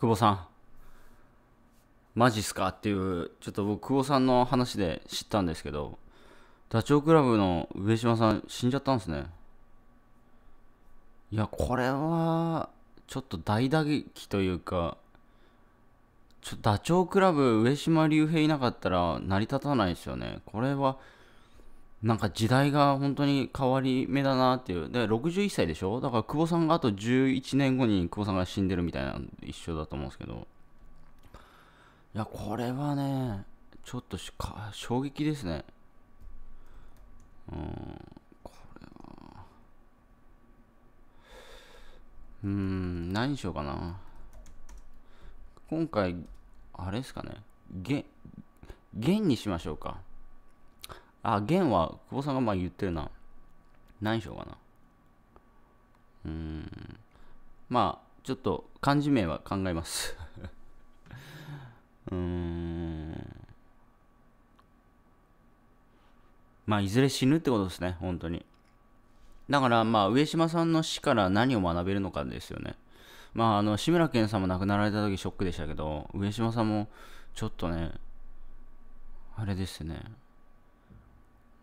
久保さん、マジっすかっていう、ちょっと僕、久保さんの話で知ったんですけど、ダチョウ倶楽部の上島さん死んじゃったんですね。いや、これは、ちょっと大打撃というか、ちょダチョウ倶楽部上島竜兵いなかったら成り立たないですよね。これは、なんか時代が本当に変わり目だなっていうで61歳でしょだから久保さんがあと11年後に久保さんが死んでるみたいな一緒だと思うんですけどいやこれはねちょっと衝撃ですねうんこれはうん何にしようかな今回あれですかね弦にしましょうかあ、弦は、久保さんがまあ言ってるな。何章しようかな。うーん。まあ、ちょっと漢字名は考えます うーん。まあ、いずれ死ぬってことですね、本当に。だから、まあ、上島さんの死から何を学べるのかですよね。まあ、あの、志村けんさんも亡くなられた時ショックでしたけど、上島さんも、ちょっとね、あれですね。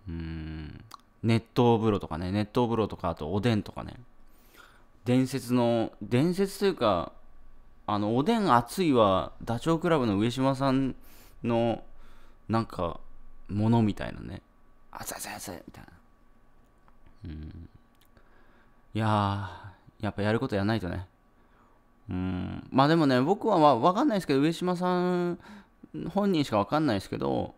うん熱湯風呂とかね熱湯風呂とかあとおでんとかね伝説の伝説というかあのおでん熱いはダチョウ倶楽部の上島さんのなんかものみたいなね熱い熱い熱いみたいなうんいややっぱやることやないとねうんまあでもね僕はまあかんないですけど上島さん本人しかわかんないですけど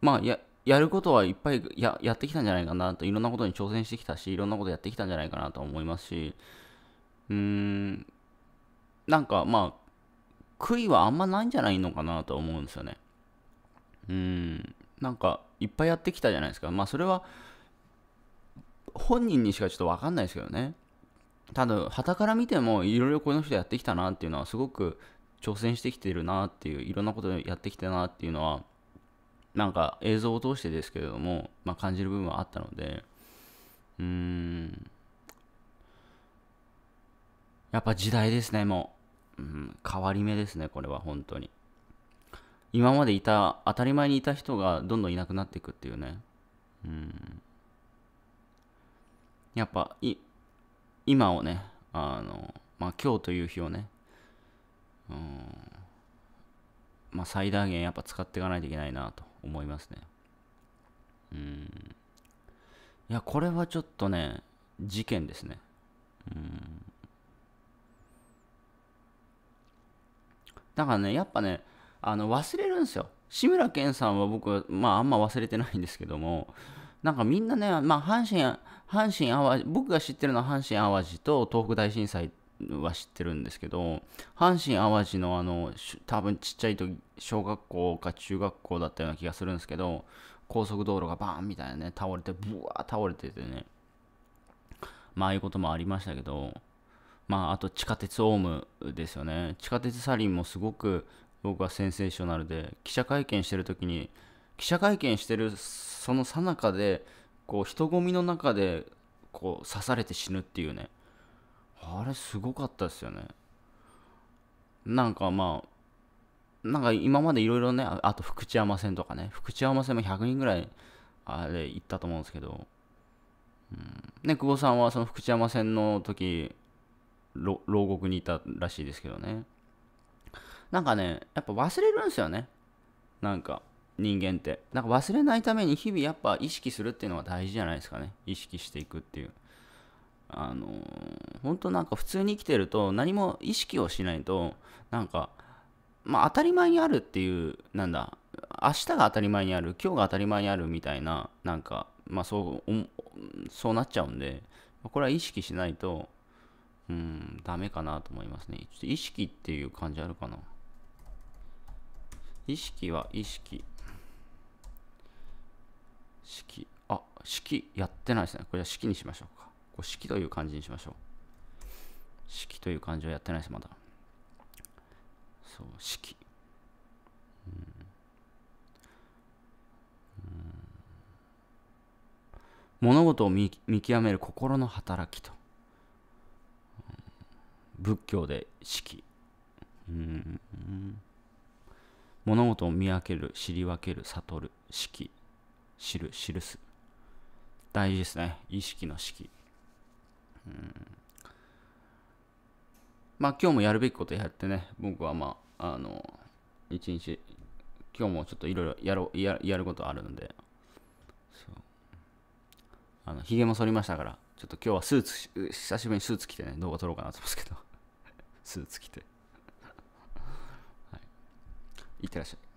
まあややることはいっぱいややってきたんじゃないかなといろんなことに挑戦してきたしいろんなことやってきたんじゃないかなと思いますしうーんなんかまあ悔いはあんまないんじゃないのかなと思うんですよねうんなんかいっぱいやってきたじゃないですかまあそれは本人にしかちょっと分かんないですけどねただ旗から見てもいろいろこの人やってきたなっていうのはすごく挑戦してきてるなっていういろんなことやってきたなっていうのはなんか映像を通してですけれども、まあ、感じる部分はあったのでうーんやっぱ時代ですねもう、うん、変わり目ですねこれは本当に今までいた当たり前にいた人がどんどんいなくなっていくっていうねうんやっぱい今をねあの、まあ、今日という日をねうんまあ、最大限やっぱ使っていかないといけないなと思いますね。うん。いや、これはちょっとね、事件ですね。うん。だからね、やっぱね、あの忘れるんですよ。志村けんさんは僕、まあ、あんま忘れてないんですけども、なんかみんなね、まあ、阪神、阪神淡路、僕が知ってるのは阪神・淡路と東北大震災は知ってるんですけど、阪神・淡路のあの、多分ちっちゃい時、小学校か中学校だったような気がするんですけど、高速道路がバーンみたいなね、倒れて、ブワー倒れててね、まあ、ああいうこともありましたけど、まあ、あと地下鉄オウムですよね。地下鉄サリンもすごく僕はセンセーショナルで、記者会見してる時に、記者会見してるそのさなかで、こう人混みの中でこう刺されて死ぬっていうねあれすごかったですよねなんかまあなんか今までいろいろねあと福知山線とかね福知山線も100人ぐらいあれ行ったと思うんですけど、うん、ね久保さんはその福知山線の時牢獄にいたらしいですけどねなんかねやっぱ忘れるんですよねなんか人間ってなんか忘れないために日々やっぱ意識するっていうのが大事じゃないですかね意識していくっていうあの本当なんか普通に生きてると何も意識をしないとなんかまあ当たり前にあるっていうなんだ明日が当たり前にある今日が当たり前にあるみたいななんかまあそうそうなっちゃうんでこれは意識しないとうんダメかなと思いますねちょっと意識っていう感じあるかな意識は意識式あ式やってないですねこれは式にしましょうかこう式という感じにしましょう。式という感じはやってないです、まだ。そう、式。うん。うん、物事を見極める心の働きと。仏教で式。うん。物事を見分ける、知り分ける、悟る、式。知る、記す。大事ですね。意識の式。うん、まあ今日もやるべきことやってね、僕はまあ、あの、一日、今日もちょっといろいろやろうや、やることあるので、そう。あの、ゲも剃りましたから、ちょっと今日はスーツ、久しぶりにスーツ着てね、動画撮ろうかなと思いますけど、スーツ着て。はい。いってらっしゃい。